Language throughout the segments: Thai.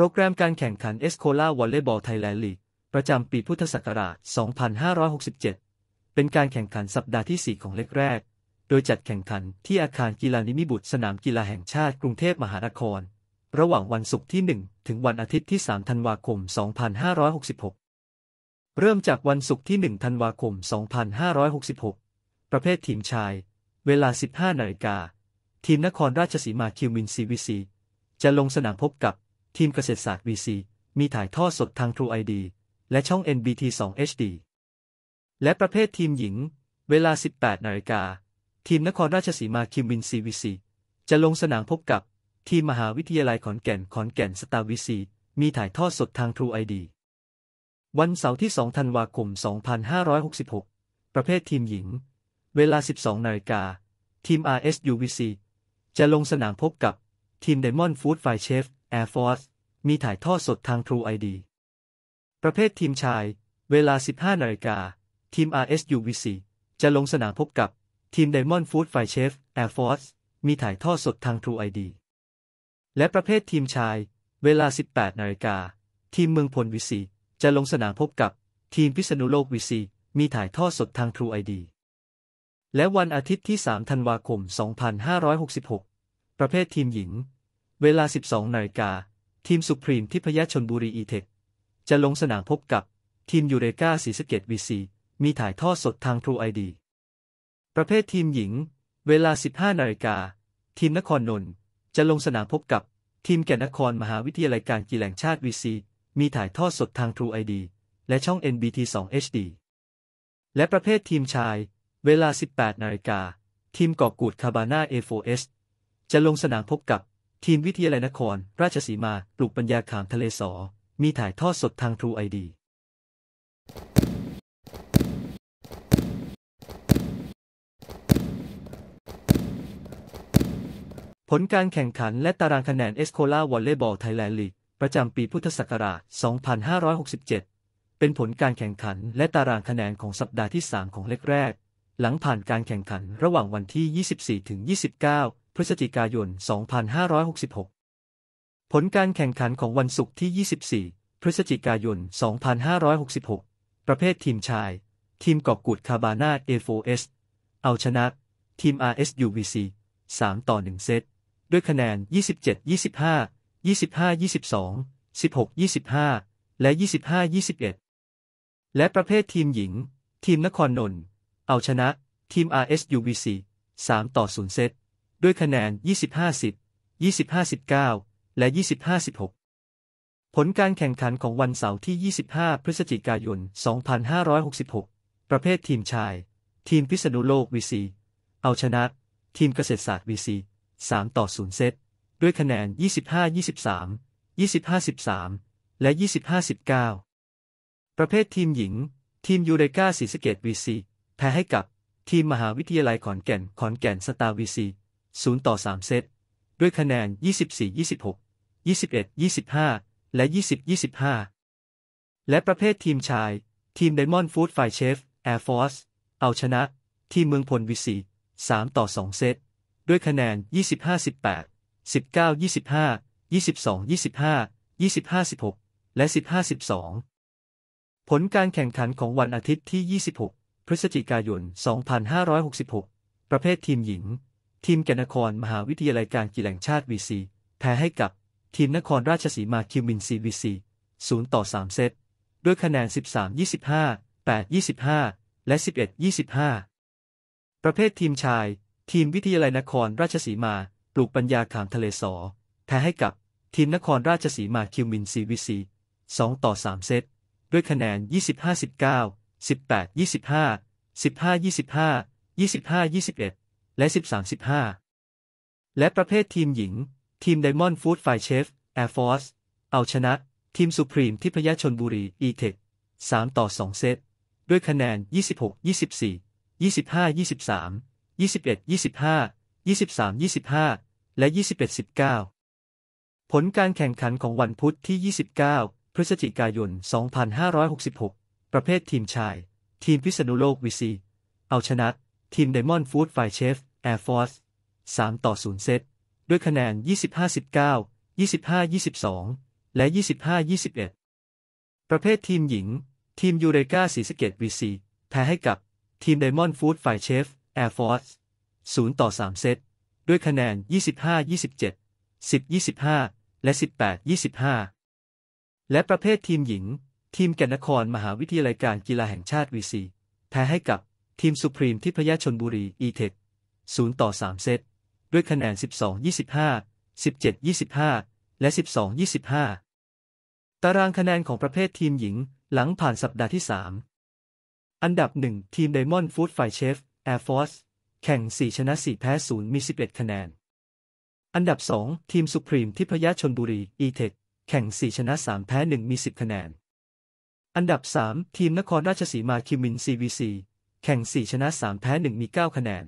โปรแกรมการแข่งขันเอสโคลาวอลเลย์บอลไทยแลนด์ลีกประจำปีพุทธศักราช 2567 เป็นการแข่งขันสัปดาห์ที่ 4 ของเล็กแรก โดยจัดแข่งขันที่อาคารกีฬานิมิบุตรสนามกีฬาแห่งชาติกรุงเทพมหานคร ระหว่างวันศุกร์ที่ 1 ถึงวันอาทิตย์ที่ 3 ธันวาคม 2566 เริ่มจากวันศุกร์ที่1ธันวาคม 2566 ประเภททีมชาย เวลา 15นาฬิกาทีมนครราชสีมาคิวมินซีวีซีจะลงสนามพบกับทีมเกษตรศาสตร์ VC มีถ่ายทอดสดทาง True ID และช่อง NBT 2 HD และประเภททีมหญิง เวลา 18นาฬิกาทีมนครราชสีมาคิมวินซีวีซีจะลงสนามพบกับทีมมหาวิทยาลัยขอนแก่นขอนแก่นสตาร์วีซีมีถ่ายทอดสดทาง True ID วันเสาร์ที่2ธันวาคม2566 ประเภททีมหญิง เวลา 12นาฬิกาทีม RSUVC จะลงสนามพบกับทีม Diamond Food f i เชฟ Air Force มีถ่ายทอดสดทาง True ID ประเภททีมชาย เวลา 15นาฬิกา ทีม RSUVC จะลงสนามพบกับทีม Diamond Food f i c h e f Air Force มีถ่ายทอดสดทาง True ID และประเภททีมชาย เวลา 18นาฬิกา ทีมเมืองพลวิสีจะลงสนามพบกับทีมพิษณุโลกวิสีมีถ่ายทอดสดทาง True ID และวันอาทิตย์ที่3ธันวาคม 2566 ประเภททีมหญิงเวลา 12 นาฬิกา ทีมสุพรีมที่พยาชนบุรีอีเทค จะลงสนามพบกับ ทีมยูเรกาสีสเกตวีซีมีถ่ายทอดสดทางทรูไอดีประเภททีมหญิง เวลา 15 นาฬิกา ทีมนครนนท์ จะลงสนามพบกับ ทีมแก่นนครมหาวิทยาลัยการกีฬาแห่งชาติวีซี มีถ่ายทอดสดทางทรูไอดีและช่อง NBT 2 HD และประเภททีมชาย เวลา 18 นาฬิกา ทีมกอกูดคาบาน่า A4S จะลงสนามพบกับทีมวิทยาลัยนคร ราชสีมาปลูกปัญญาขามทะเลสอ มีถ่ายทอดสดทางทรูไอดีผลการแข่งขันและตารางคะแนนเอสโคลาวอลเลย์บอลไทยแลนด์ลีก ประจำปีพุทธศักราช 2567 เป็นผลการแข่งขันและตารางคะแนนของสัปดาห์ที่3ของเล็กแรก หลังผ่านการแข่งขันระหว่างวันที่ 24-29พฤศจิกายน 2566 ผลการแข่งขันของวันศุกร์ที่ 24 พฤศจิกายน 2566 ประเภททีมชาย ทีมกอบกูดคาบานาเอโฟเอสเอาชนะ ทีม RSUVC 3 ต่อ1เซต ด้วยคะแนน 27 25 25 22 16 25 และ 25 21 และประเภททีมหญิง ทีมนครนนท์เอาชนะ ทีม RSUVC 3 ต่อ0เซตด้วยคะแนน25 10 25 19และ25 16ผลการแข่งขันของวันเสาร์ที่ 25 พฤศจิกายน 2566 ประเภททีมชาย ทีมพิษณุโลกวีซีเอาชนะทีมเกษตรศาสตร์วีซี3 ต่อ0เซต ด้วยคะแนน25 23 25 13และ25 19ประเภททีมหญิง ทีมยูเรกาศรีสเกตวีซีแพ้ให้กับทีมมหาวิทยาลัยขอนแก่นขอนแก่นสตาร์วีซี0ต่อ 3 เซต ด้วยคะแนน 24 26 21 25 และ 20 25 และประเภททีมชาย ทีม Diamond Food f i c h e f Air Force เอาชนะ ทีมเมืองพลวิสี3 ต่อ 2 เซต ด้วยคะแนน 25 18 19 25 22 25 25 16 และ 15 12 ผลการแข่งขันของวันอาทิตย์ที่ 26 พฤศจิกายน2566 ประเภททีมหญิงทีมแกนนครมหาวิทยาลัยการกีฬาแห่งชาติ VC แพ้ให้กับทีมนครราชสีมาคิวมินซี v ี0ต่อ 3 เซต ด้วยคะแนน 13 25 8 25 และ 11 25 ประเภททีมชาย ทีมวิทยาลัยนครราชสีมาปลูกปัญญาขามทะเลสอแพ้ให้กับทีมนครราชสีมาคิวมินซี VC 2 ต่อ3เซต ด้วยคะแนน25 19 18 25 15 25 25 21และ 13-15 และประเภททีมหญิง ทีม Diamond Food Fire Chef Air Force เอาชนะทีมสุพรีมที่พยาชนบุรี e t e c 3ต่อ 2 เซตด้วยคะแนน 26-24 25-23 21-25 23-25 และ 21-19 ผลการแข่งขันของวันพุธที่ 29 พฤศจิกายน2566 ประเภททีมชาย ทีมพิษณุโลกวีซีเอาชนะทีมไดมอนด์ฟู้ดไฟเชฟ Air Force 3 ต่อ 0 เซต ด้วยคะแนน 25-19 25-22 และ 25-21 ประเภททีมหญิง ทีมยูเรกาสีสเกตวีซีแพ้ให้กับทีมไดมอนด์ฟู้ดไฟเชฟอร์ฟอร์ e 0 ต่อ 3 เซต ด้วยคะแนน 25-27 10-25 และ 18-25 และประเภททีมหญิง ทีมแก่นนครมหาวิทยาลัยการกีฬาแห่งชาติวีซีแพ้ให้กับทีมสุพรีมที่พยาชนบุรีอีเทค0ต่อ 3 เซต ด้วยคะแนน 12 25 17 25 และ 12 25 ตารางคะแนนของประเภททีมหญิงหลังผ่านสัปดาห์ที่ 3 อันดับ 1 ทีม Diamond Food f i g h Chef Air Force แข่ง 4 ชนะ 4 แพ้ 0 มี 11 คะแนน อันดับ 2 ทีม Supreme ทิพยชนบุรี E-Tech แข่ง 4 ชนะ 3 แพ้ 1 มี 10 คะแนน อันดับ 3 ทีมนครราชสีมาคิมิน CVC แข่ง4ชนะ3แพ้1มี9คะแนน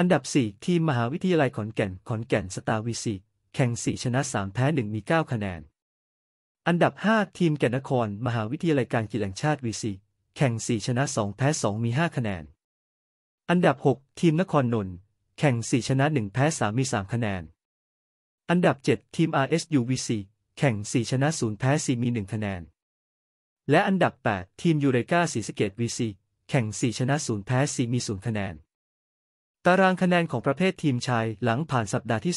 อันดับ4ทีม มหาวิทยาลัยขอนแก่น ขอนแก่นสตาร์วีซี แข่ง 4ชนะ3แพ้1มี9 คะแนน อันดับ 5 ทีมแก่นนครมหาวิทยาลัยการกีฬาแห่งชาติวีซีแข่ง 4 ชนะ2แพ้2มี5คะแนน อันดับ 6 ทีมนครนนท์ แข่ง 4ชนะ 1 แพ้3มี3คะแนน อันดับ 7 ทีม RSUVC แข่ง 4ชนะ0แพ้4มี 1 คะแนน และอันดับ 8 ทีมยูเรกาสีสเกตวีซี แข่ง4ชนะ0แพ้4มี0คะแนนตารางคะแนนของประเภททีมชายหลังผ่านสัปดาห์ที่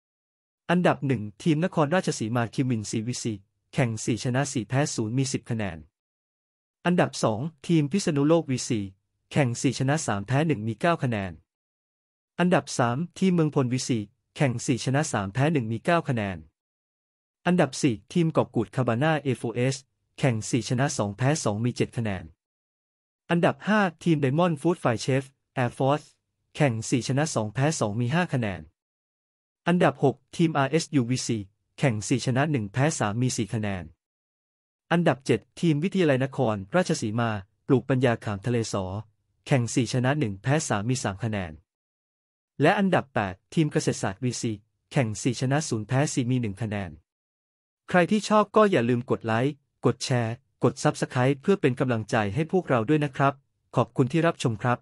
2 อันดับ 1 ทีมนครราชสีมาคิมินซีวิซีแข่ง 4 ชนะ4แพ้0มี10คะแนน อันดับ2ทีมพิษณุโลกวีซี แข่ง4ชนะ3แพ้1มี9 คะแนน อันดับ3ทีมเมืองพลวีซีแข่ง 4 ชนะ3แพ้1มี9 คะแนน อันดับ4ทีมกอบกูดคาบาน่าเอฟเอสแข่ง 4ชนะ2แพ้2มี7คะแนน อันดับ5ทีมไดมอนด์ฟู้ดไฟเชฟแอร์ฟอร์สแข่ง 4 ชนะ 2 แพ้ 2 มี 5 คะแนน อันดับ 6 ทีม RSUVC แข่ง 4 ชนะ 1 แพ้ 3 มี 4 คะแนน อันดับ 7 ทีมวิทยาลัยนครราชสีมาปลูกปัญญาขามทะเลสอแข่ง 4 ชนะ 1 แพ้ 3 มี 3 คะแนน และอันดับ 8 ทีมเกษตรศาสตร์ VC แข่ง 4 ชนะ 0 แพ้ 4 มี 1 คะแนน ใครที่ชอบก็อย่าลืมกดไลค์ กดแชร์ กดซับสไคร b e เพื่อเป็นกำลังใจให้พวกเราด้วยนะครับ ขอบคุณที่รับชมครับ